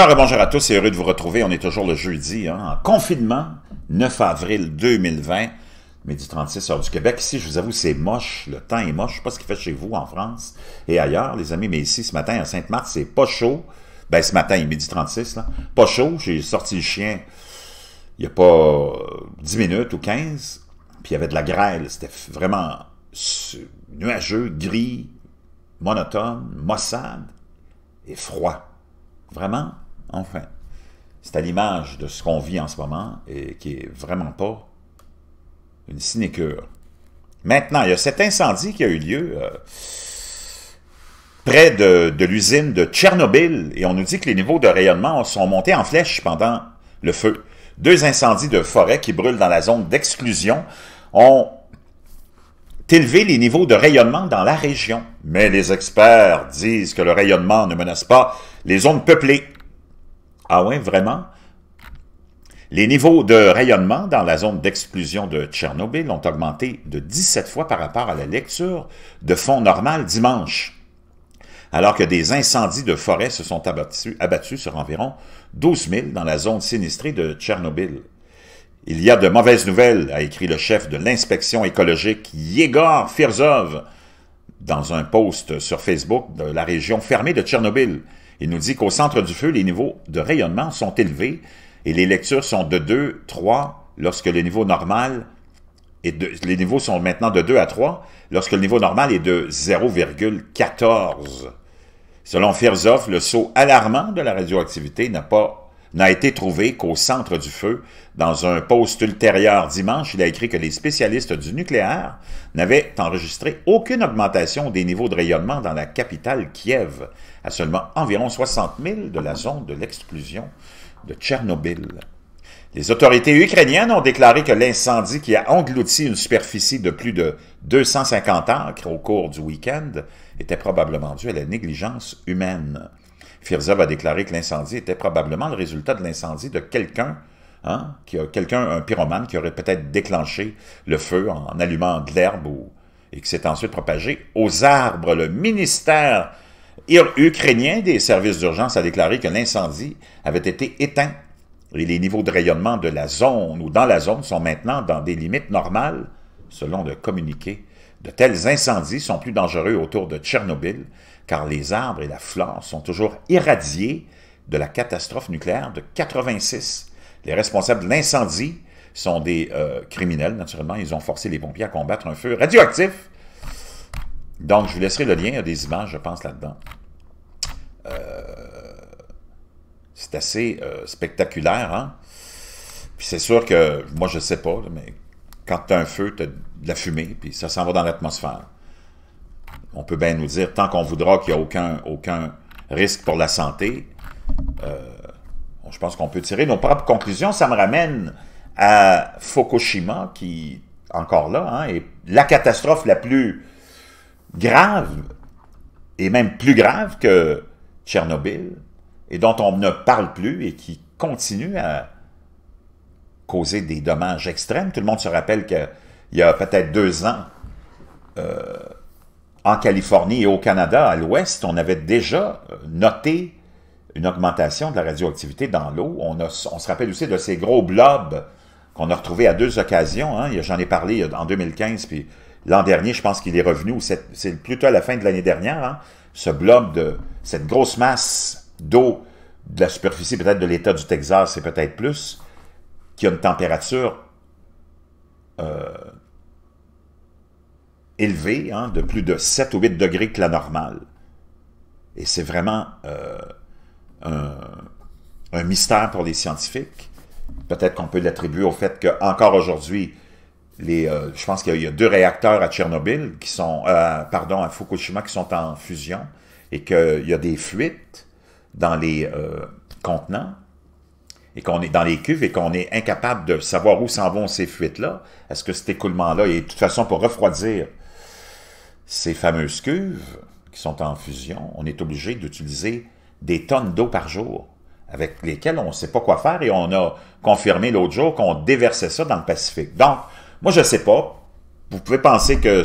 Alors, bonjour à tous c'est heureux de vous retrouver. On est toujours le jeudi, hein, en confinement, 9 avril 2020, midi 36 heures du Québec. Ici, je vous avoue, c'est moche, le temps est moche. Je sais pas ce qu'il fait chez vous en France et ailleurs, les amis, mais ici, ce matin, à Sainte-Marthe, c'est pas chaud. Ben, ce matin, il est midi 36, là. Pas chaud, j'ai sorti le chien il n'y a pas 10 euh, minutes ou 15, puis il y avait de la grêle. C'était vraiment nuageux, gris, monotone, maussade et froid. Vraiment, Enfin, c'est à l'image de ce qu'on vit en ce moment et qui est vraiment pas une sinécure. Maintenant, il y a cet incendie qui a eu lieu euh, près de l'usine de Tchernobyl et on nous dit que les niveaux de rayonnement sont montés en flèche pendant le feu. Deux incendies de forêt qui brûlent dans la zone d'exclusion ont élevé les niveaux de rayonnement dans la région. Mais les experts disent que le rayonnement ne menace pas les zones peuplées ah ouais, vraiment? Les niveaux de rayonnement dans la zone d'exclusion de Tchernobyl ont augmenté de 17 fois par rapport à la lecture de fond normal dimanche, alors que des incendies de forêt se sont abattus, abattus sur environ 12 000 dans la zone sinistrée de Tchernobyl. Il y a de mauvaises nouvelles, a écrit le chef de l'inspection écologique Yegor Firzov dans un post sur Facebook de la région fermée de Tchernobyl. Il nous dit qu'au centre du feu, les niveaux de rayonnement sont élevés et les lectures sont de 2, 3 lorsque le niveau normal est de, les niveaux sont maintenant de 2 à 3 lorsque le niveau normal est de 0,14. Selon Firzov, le saut alarmant de la radioactivité n'a pas n'a été trouvé qu'au centre du feu. Dans un post ultérieur dimanche, il a écrit que les spécialistes du nucléaire n'avaient enregistré aucune augmentation des niveaux de rayonnement dans la capitale Kiev, à seulement environ 60 000 de la zone de l'exclusion de Tchernobyl. Les autorités ukrainiennes ont déclaré que l'incendie qui a englouti une superficie de plus de 250 acres au cours du week-end était probablement dû à la négligence humaine. Firzov a déclaré que l'incendie était probablement le résultat de l'incendie de quelqu'un Hein, qui a quelqu'un, un pyromane, qui aurait peut-être déclenché le feu en allumant de l'herbe ou, et qui s'est ensuite propagé aux arbres. Le ministère ukrainien des services d'urgence a déclaré que l'incendie avait été éteint et les niveaux de rayonnement de la zone ou dans la zone sont maintenant dans des limites normales selon le communiqué, de tels incendies sont plus dangereux autour de Tchernobyl, car les arbres et la flore sont toujours irradiés de la catastrophe nucléaire de 86. Les responsables de l'incendie sont des euh, criminels, naturellement. Ils ont forcé les pompiers à combattre un feu radioactif. Donc, je vous laisserai le lien. Il y a des images, je pense, là-dedans. Euh, c'est assez euh, spectaculaire, hein? Puis c'est sûr que, moi, je ne sais pas, mais quand tu as un feu, tu as de la fumée, puis ça s'en va dans l'atmosphère. On peut bien nous dire, tant qu'on voudra qu'il n'y a aucun, aucun risque pour la santé, euh, je pense qu'on peut tirer nos propres conclusions. Ça me ramène à Fukushima, qui, encore là, hein, est la catastrophe la plus grave, et même plus grave que Tchernobyl, et dont on ne parle plus et qui continue à causé des dommages extrêmes. Tout le monde se rappelle qu'il y a peut-être deux ans, euh, en Californie et au Canada, à l'ouest, on avait déjà euh, noté une augmentation de la radioactivité dans l'eau. On, se rappelle aussi de ces gros blobs qu'on a retrouvés à deux occasions. Hein. J'en ai parlé en 2015, puis l'an dernier, je pense qu'il est revenu, c'est plutôt à la fin de l'année dernière, hein. ce blob de cette grosse masse d'eau de la superficie peut-être de l'État du Texas, c'est peut-être plus, qui a une température euh, élevée, hein, de plus de 7 ou 8 degrés que la normale. Et c'est vraiment euh, un, mystère pour les scientifiques. Peut-être qu'on peut, l'attribuer au fait qu'encore aujourd'hui, les, euh, je pense qu'il y, a deux réacteurs à Tchernobyl, qui sont, pardon, à Fukushima, qui sont en fusion, et qu'il y a des fuites dans les contenants et qu'on est dans les cuves et qu'on est incapable de savoir où s'en vont ces fuites-là, est-ce que cet écoulement-là est de toute façon pour refroidir ces fameuses cuves qui sont en fusion, on est obligé d'utiliser des tonnes d'eau par jour avec lesquelles on ne sait pas quoi faire et on a confirmé l'autre jour qu'on déversait ça dans le Pacifique. Donc, moi, je ne sais pas. Vous pouvez penser que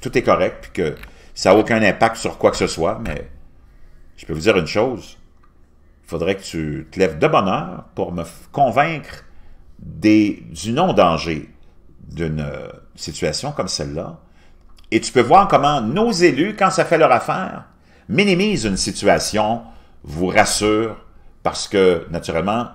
tout est correct puis que ça n'a aucun impact sur quoi que ce soit, mais je peux vous dire une chose il faudrait que tu te lèves de bonne heure pour me convaincre des, du non-danger d'une euh, situation comme celle-là. Et tu peux voir comment nos élus, quand ça fait leur affaire, minimisent une situation, vous rassurent, parce que, naturellement,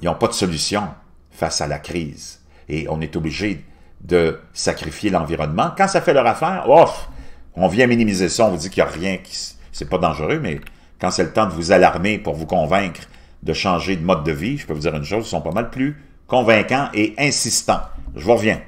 ils n'ont pas de solution face à la crise. Et on est obligé de sacrifier l'environnement. Quand ça fait leur affaire, off, on vient minimiser ça, on vous dit qu'il n'y a rien, qui, c'est pas dangereux, mais quand c'est le temps de vous alarmer pour vous convaincre de changer de mode de vie, je peux vous dire une chose, ils sont pas mal plus convaincants et insistants. Je vous reviens.